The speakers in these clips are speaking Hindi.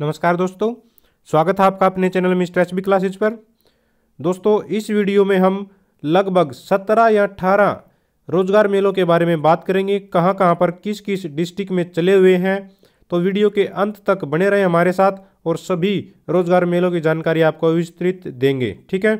नमस्कार दोस्तों स्वागत है आपका अपने channel mister H B classes पर दोस्तों इस वीडियो में हम लगभग 17 या 18 रोजगार मेलों के बारे में बात करेंगे कहां कहां पर किस किस डिस्ट्रिक्ट में चले हुए हैं तो वीडियो के अंत तक बने रहें हमारे साथ और सभी रोजगार मेलों की जानकारी आपको विस्तृत देंगे ठीक है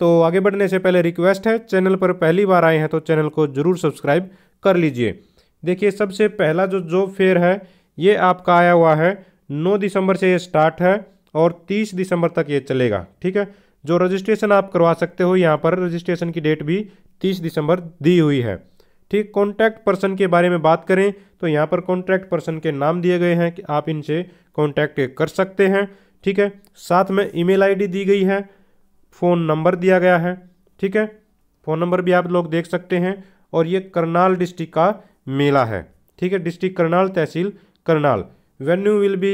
तो आगे बढ़ने से पहले रिक्वेस्ट है चैनल पर पहली बार आए हैं तो चैनल को ज़रूर सब्सक्राइब कर लीजिए देखिए सबसे पहला जो जॉब फेयर है ये आपका आया हुआ है नौ दिसंबर से ये स्टार्ट है और तीस दिसंबर तक ये चलेगा ठीक है जो रजिस्ट्रेशन आप करवा सकते हो यहाँ पर रजिस्ट्रेशन की डेट भी तीस दिसंबर दी हुई है ठीक कॉन्टैक्ट पर्सन के बारे में बात करें तो यहाँ पर कॉन्टैक्ट पर्सन के नाम दिए गए हैं कि आप इनसे कॉन्टैक्ट कर सकते हैं ठीक है साथ में ईमेल आईडी दी गई है फ़ोन नंबर दिया गया है ठीक है फ़ोन नंबर भी आप लोग देख सकते हैं और ये करनाल डिस्ट्रिक्ट का मेला है ठीक है district Karnal tehsil Karnal venue will be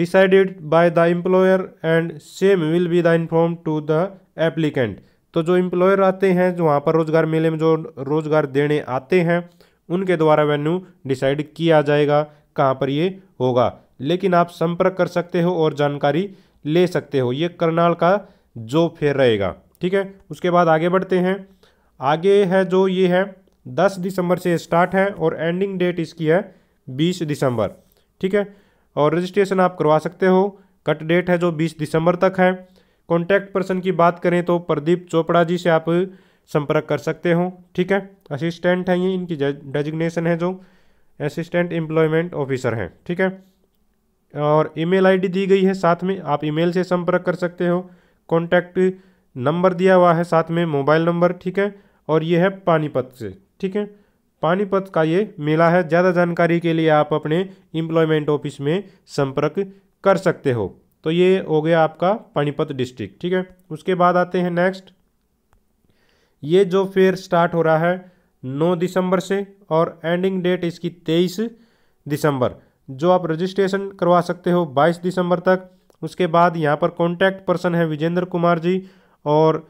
decided by the employer and same will be the informed to the applicant तो जो एम्प्लॉयर आते हैं जो वहाँ पर रोजगार मेले में जो रोजगार देने आते हैं उनके द्वारा वेन्यू डिसाइड किया जाएगा कहाँ पर ये होगा लेकिन आप संपर्क कर सकते हो और जानकारी ले सकते हो ये करनाल का जो फेयर रहेगा ठीक है उसके बाद आगे बढ़ते हैं आगे है जो ये है दस दिसंबर से स्टार्ट है और एंडिंग डेट इसकी है बीस दिसंबर ठीक है और रजिस्ट्रेशन आप करवा सकते हो कट डेट है जो बीस दिसंबर तक है कॉन्टैक्ट पर्सन की बात करें तो प्रदीप चोपड़ा जी से आप संपर्क कर सकते हो ठीक है असिस्टेंट हैं ये इनकी डेजिग्नेशन है जो असिस्टेंट एम्प्लॉयमेंट ऑफिसर हैं ठीक है और ईमेल आईडी दी गई है साथ में आप ईमेल से संपर्क कर सकते हो कॉन्टैक्ट नंबर दिया हुआ है साथ में मोबाइल नंबर ठीक है और ये है पानीपत से ठीक है पानीपत का ये मेला है ज़्यादा जानकारी के लिए आप अपने इम्प्लॉयमेंट ऑफिस में संपर्क कर सकते हो तो ये हो गया आपका पानीपत डिस्ट्रिक्ट ठीक है उसके बाद आते हैं नेक्स्ट ये जो फेयर स्टार्ट हो रहा है 9 दिसंबर से और एंडिंग डेट इसकी 23 दिसंबर जो आप रजिस्ट्रेशन करवा सकते हो 22 दिसंबर तक उसके बाद यहाँ पर कॉन्टैक्ट पर्सन है विजेंद्र कुमार जी और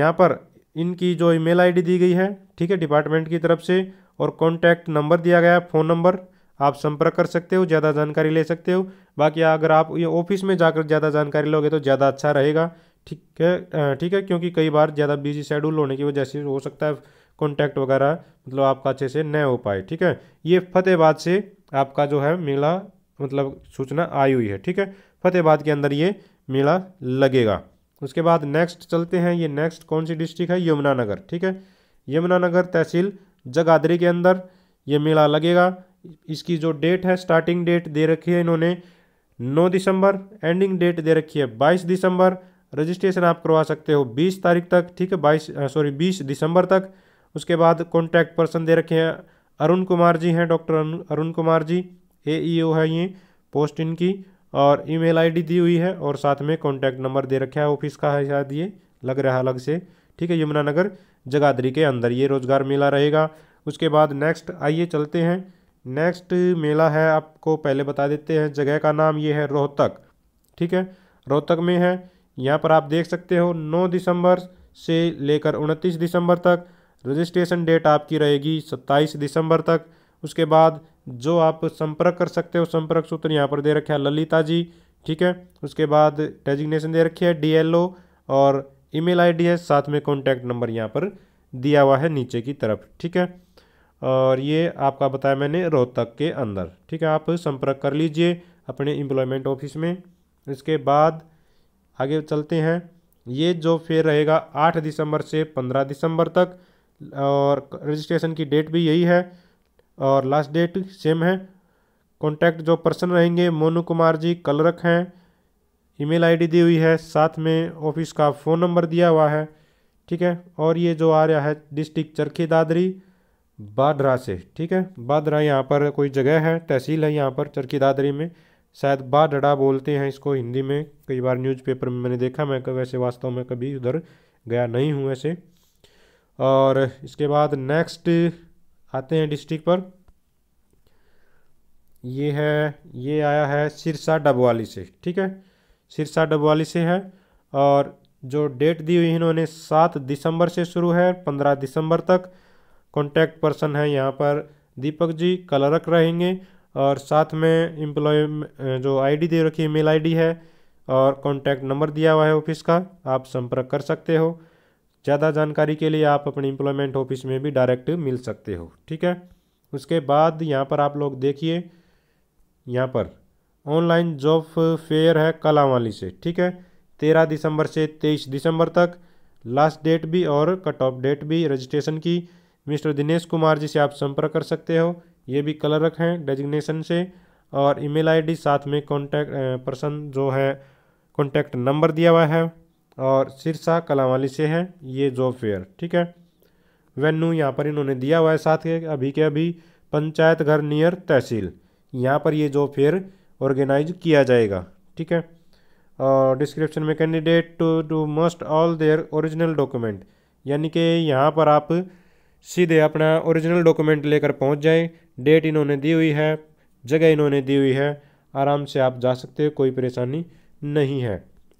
यहाँ पर इनकी जो ईमेल आईडी दी गई है ठीक है डिपार्टमेंट की तरफ से और कॉन्टैक्ट नंबर दिया गया है फ़ोन नंबर आप संपर्क कर सकते हो ज़्यादा जानकारी ले सकते हो बाकी अगर आप ये ऑफिस में जाकर ज़्यादा जानकारी लोगे तो ज़्यादा अच्छा रहेगा ठीक है ठीक है क्योंकि कई बार ज़्यादा बिजी शेड्यूल होने की वजह से हो सकता है कॉन्टैक्ट वगैरह मतलब आपका अच्छे से न हो पाए ठीक है ये फतेहबाद से आपका जो है मेला मतलब सूचना आई हुई है ठीक है फतेहबाद के अंदर ये मेला लगेगा उसके बाद नेक्स्ट चलते हैं ये नेक्स्ट कौन सी डिस्ट्रिक्ट है यमुनानगर ठीक है यमुनानगर तहसील जगाधरी के अंदर ये मेला लगेगा इसकी जो डेट है स्टार्टिंग डेट दे रखी है इन्होंने 9 दिसंबर एंडिंग डेट दे रखी है 22 दिसंबर रजिस्ट्रेशन आप करवा सकते हो 20 तारीख तक ठीक है 22 सॉरी 20 दिसंबर तक उसके बाद कॉन्टैक्ट पर्सन दे रखे हैं अरुण कुमार जी हैं doctor Arun Kumar ji A E O है ये पोस्ट इनकी और ईमेल आईडी दी हुई है और साथ में कॉन्टैक्ट नंबर दे रखा है ऑफिस का है शायद ये लग रहा है अलग से ठीक है यमुनानगर जगाधरी के अंदर ये रोज़गार मेला रहेगा उसके बाद नेक्स्ट आइए चलते हैं नेक्स्ट मेला है आपको पहले बता देते हैं जगह का नाम ये है रोहतक ठीक है रोहतक में है यहाँ पर आप देख सकते हो 9 दिसंबर से लेकर 29 दिसंबर तक रजिस्ट्रेशन डेट आपकी रहेगी 27 दिसंबर तक उसके बाद जो आप संपर्क कर सकते हो संपर्क सूत्र यहाँ पर दे रखे हैं ललिता जी ठीक है उसके बाद डेजिग्नेशन दे रखी है डी और ईमेल आईडी है साथ में कॉन्टैक्ट नंबर यहाँ पर दिया हुआ है नीचे की तरफ ठीक है और ये आपका बताया मैंने रोहतक के अंदर ठीक है आप संपर्क कर लीजिए अपने एम्प्लॉयमेंट ऑफिस में इसके बाद आगे चलते हैं ये जो फेयर रहेगा आठ दिसंबर से पंद्रह दिसंबर तक और रजिस्ट्रेशन की डेट भी यही है और लास्ट डेट सेम है कॉन्टैक्ट जो पर्सन रहेंगे मोनू कुमार जी कलरक हैं ईमेल आईडी दी हुई है साथ में ऑफिस का फ़ोन नंबर दिया हुआ है ठीक है और ये जो आ रहा है डिस्ट्रिक्ट चरखी दादरी बाड्रा से ठीक है बाड्रा यहाँ पर कोई जगह है तहसील है यहाँ पर चरखी दादरी में शायद बाडड़ा बोलते हैं इसको हिंदी में कई बार न्यूज़पेपर में मैंने देखा मैं वैसे वास्तव में कभी उधर गया नहीं हूँ ऐसे और इसके बाद नेक्स्ट आते हैं डिस्ट्रिक्ट पर ये है ये आया है सिरसा डबवाली से ठीक है सिरसा डबवाली से है और जो डेट दी हुई इन्होंने सात दिसंबर से शुरू है पंद्रह दिसंबर तक कॉन्टैक्ट पर्सन है यहाँ पर दीपक जी कलरक रहेंगे और साथ में एम्प्लॉय जो आईडी दे रखी है मेल आईडी है और कॉन्टैक्ट नंबर दिया हुआ है ऑफिस का आप संपर्क कर सकते हो ज़्यादा जानकारी के लिए आप अपने एम्प्लॉयमेंट ऑफिस में भी डायरेक्ट मिल सकते हो ठीक है उसके बाद यहाँ पर आप लोग देखिए यहाँ पर ऑनलाइन जॉब फेयर है कलावाली से ठीक है तेरह दिसंबर से तेईस दिसंबर तक लास्ट डेट भी और कट ऑफ डेट भी रजिस्ट्रेशन की मिस्टर दिनेश कुमार जी से आप संपर्क कर सकते हो ये भी कलर रखें डेजिग्नेशन से और ईमेल आईडी साथ में कॉन्टैक्ट पर्सन जो है कॉन्टैक्ट नंबर दिया हुआ है और सिरसा कलावाली से है ये जॉब फेयर ठीक है वेन्यू यहाँ पर इन्होंने दिया हुआ है साथ के अभी के अभी पंचायत घर नियर तहसील यहाँ पर ये जॉब फेयर ऑर्गेनाइज किया जाएगा ठीक है और डिस्क्रिप्शन में candidate to do must all their original document यानी कि यहाँ पर आप सीधे अपना ओरिजिनल डॉक्यूमेंट लेकर पहुँच जाएँ डेट इन्होंने दी हुई है जगह इन्होंने दी हुई है आराम से आप जा सकते हो कोई परेशानी नहीं है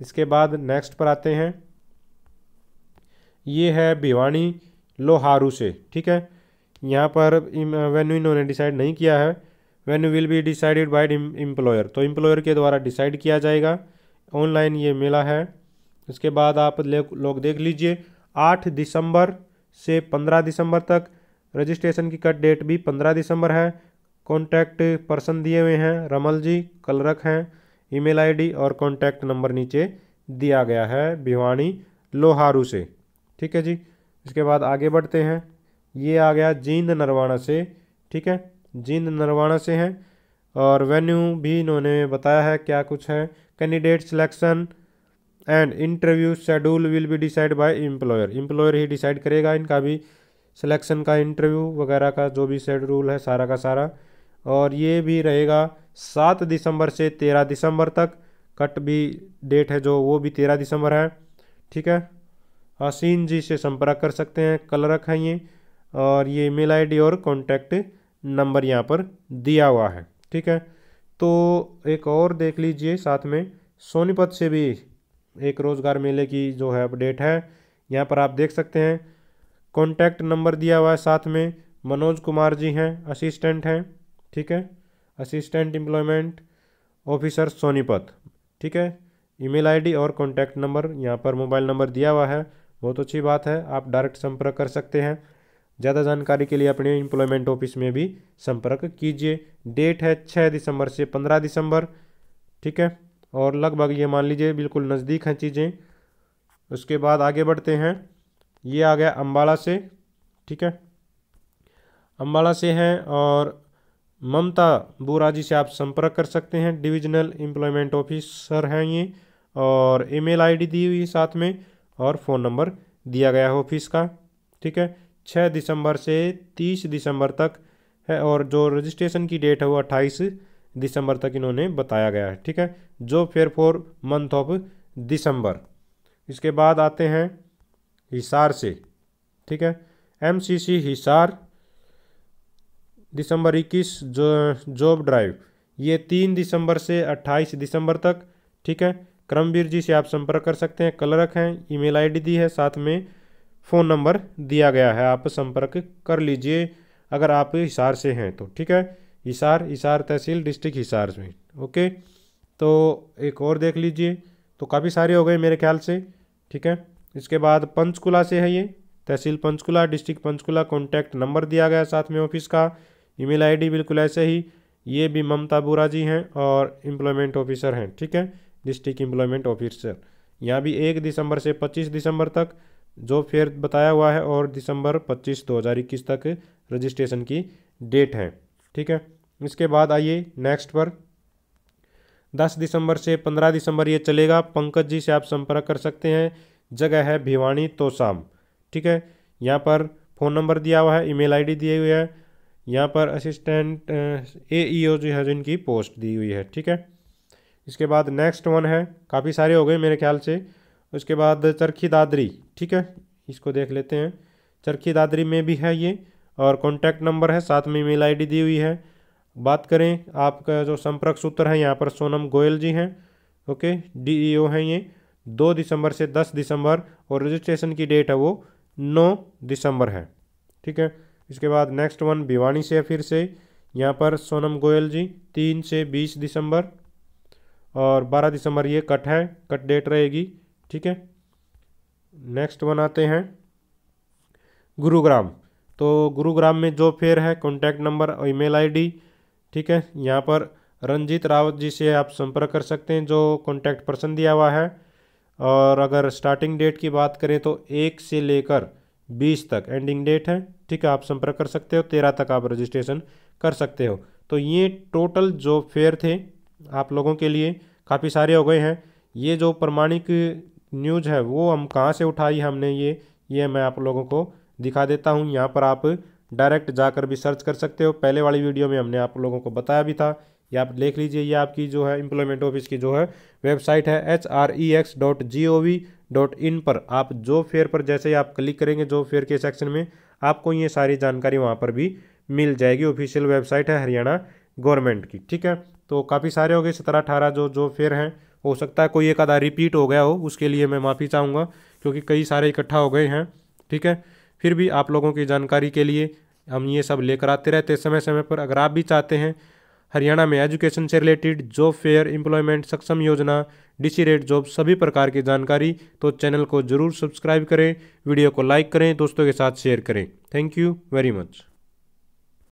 इसके बाद नेक्स्ट पर आते हैं ये है भिवानी लोहारू से ठीक है यहाँ पर वेन्यू इन्होंने डिसाइड नहीं किया है venue will be decided by employer तो एम्प्लॉयर के द्वारा डिसाइड किया जाएगा ऑनलाइन ये मिला है उसके बाद आप लोग देख लीजिए आठ दिसंबर से पंद्रह दिसंबर तक रजिस्ट्रेशन की कट डेट भी पंद्रह दिसंबर है कॉन्टैक्ट पर्सन दिए हुए हैं रमल जी कलरक हैं ईमेल आईडी और कॉन्टैक्ट नंबर नीचे दिया गया है भिवानी लोहारू से ठीक है जी इसके बाद आगे बढ़ते हैं ये आ गया जींद नरवाना से ठीक है जींद नरवाणा से हैं और वेन्यू भी इन्होंने बताया है क्या कुछ है candidate selection and interview schedule will be decide by employer employer ही डिसाइड करेगा इनका भी सिलेक्शन का इंटरव्यू वगैरह का जो भी शेड्यूल है सारा का सारा और ये भी रहेगा सात दिसंबर से तेरह दिसंबर तक कट भी डेट है जो वो भी तेरह दिसंबर है ठीक है आसीन जी से संपर्क कर सकते हैं कलरक है ये और ये मेल आईडी और कॉन्टैक्ट नंबर यहाँ पर दिया हुआ है ठीक है तो एक और देख लीजिए साथ में सोनीपत से भी एक रोज़गार मेले की जो है अपडेट है यहाँ पर आप देख सकते हैं कॉन्टैक्ट नंबर दिया हुआ है साथ में मनोज कुमार जी हैं असिस्टेंट हैं ठीक है असिस्टेंट एम्प्लॉयमेंट ऑफिसर सोनीपत ठीक है ईमेल आईडी और कॉन्टैक्ट नंबर यहाँ पर मोबाइल नंबर दिया हुआ है बहुत अच्छी बात है आप डायरेक्ट संपर्क कर सकते हैं ज़्यादा जानकारी के लिए अपने एम्प्लॉयमेंट ऑफिस में भी संपर्क कीजिए डेट है छः दिसंबर से पंद्रह दिसंबर ठीक है और लगभग ये मान लीजिए बिल्कुल नज़दीक हैं चीज़ें उसके बाद आगे बढ़ते हैं ये आ गया अम्बाला से ठीक है अम्बाला से हैं और ममता बोरा जी से आप संपर्क कर सकते हैं डिविजनल एम्प्लॉयमेंट ऑफिसर हैं ये और ईमेल आईडी दी हुई साथ में और फ़ोन नंबर दिया गया है ऑफिस का ठीक है छः दिसंबर से तीस दिसंबर तक है और जो रजिस्ट्रेशन की डेट है वो अट्ठाईस दिसंबर तक इन्होंने बताया गया है ठीक है जो fair for month of December इसके बाद आते हैं हिसार से ठीक है एमसीसी हिसार दिसंबर इक्कीस जो जॉब ड्राइव ये तीन दिसंबर से अट्ठाईस दिसंबर तक ठीक है क्रमवीर जी से आप संपर्क कर सकते हैं क्लर्क हैं ईमेल आईडी दी है साथ में फ़ोन नंबर दिया गया है आप संपर्क कर लीजिए अगर आप हिसार से हैं तो ठीक है हिसार हिसार तहसील डिस्ट्रिक्ट हिसार में ओके तो एक और देख लीजिए तो काफ़ी सारे हो गए मेरे ख्याल से ठीक है इसके बाद पंचकुला से है ये tehsil Panchkula district Panchkula contact number दिया गया साथ में ऑफिस का ईमेल आईडी बिल्कुल ऐसे ही ये भी ममता बुरा जी हैं और इम्प्लॉयमेंट ऑफिसर हैं ठीक है डिस्ट्रिक्ट इम्प्लॉयमेंट ऑफिसर यहाँ भी एक दिसंबर से पच्चीस दिसंबर तक जो फेयर बताया हुआ है और दिसंबर 25 2021 तक रजिस्ट्रेशन की डेट है ठीक है इसके बाद आइए नेक्स्ट पर 10 दिसंबर से 15 दिसंबर ये चलेगा पंकज जी से आप संपर्क कर सकते हैं जगह है भिवानी तोसाम ठीक है यहाँ पर फ़ोन नंबर दिया हुआ है ईमेल आईडी दी हुई है यहाँ पर असिस्टेंट ए ई ओ जो है जिनकी पोस्ट दी हुई है ठीक है इसके बाद नेक्स्ट वन है काफ़ी सारे हो गए मेरे ख्याल से उसके बाद चरखी दादरी ठीक है इसको देख लेते हैं चरखी दादरी में भी है ये और कॉन्टैक्ट नंबर है साथ में मेल आईडी दी हुई है बात करें आपका जो संपर्क सूत्र है यहाँ पर सोनम गोयल जी हैं ओके डीईओ e हैं ये दो दिसंबर से दस दिसंबर और रजिस्ट्रेशन की डेट है वो नौ दिसंबर है ठीक है इसके बाद नेक्स्ट वन भिवानी से फिर से यहाँ पर सोनम गोयल जी तीन से बीस दिसंबर और बारह दिसंबर ये कट है कट डेट रहेगी ठीक है नेक्स्ट बनाते हैं गुरुग्राम तो गुरुग्राम में जो फेयर है कॉन्टैक्ट नंबर और ईमेल आईडी ठीक है यहाँ पर रंजीत रावत जी से आप संपर्क कर सकते हैं जो कॉन्टैक्ट पर्सन दिया हुआ है और अगर स्टार्टिंग डेट की बात करें तो एक से लेकर बीस तक एंडिंग डेट है ठीक है आप संपर्क कर सकते हो तेरह तक आप रजिस्ट्रेशन कर सकते हो तो ये टोटल जो फेयर थे आप लोगों के लिए काफ़ी सारे हो गए हैं ये जो प्रमाणिक न्यूज है वो हम कहाँ से उठाई हमने ये ये मैं आप लोगों को दिखा देता हूँ यहाँ पर आप डायरेक्ट जाकर भी सर्च कर सकते हो पहले वाली वीडियो में हमने आप लोगों को बताया भी था ये आप देख लीजिए ये आपकी जो है एम्प्लॉयमेंट ऑफिस की जो है वेबसाइट है H R E X dot G O V dot in पर आप जो फेयर पर जैसे ही आप क्लिक करेंगे जो फेयर के सेक्शन में आपको ये सारी जानकारी वहाँ पर भी मिल जाएगी ऑफिशियल वेबसाइट है हरियाणा गवर्नमेंट की ठीक है तो काफ़ी सारे हो गए सत्रह अठारह जो जो फेयर हैं हो सकता है कोई एक आधा रिपीट हो गया हो उसके लिए मैं माफ़ी चाहूँगा क्योंकि कई सारे इकट्ठा हो गए हैं ठीक है फिर भी आप लोगों की जानकारी के लिए हम ये सब लेकर आते रहते समय समय पर अगर आप भी चाहते हैं हरियाणा में एजुकेशन से रिलेटेड जॉब फेयर एम्प्लॉयमेंट सक्षम योजना डीसी रेट जॉब सभी प्रकार की जानकारी तो चैनल को ज़रूर सब्सक्राइब करें वीडियो को लाइक करें दोस्तों के साथ शेयर करें थैंक यू वेरी मच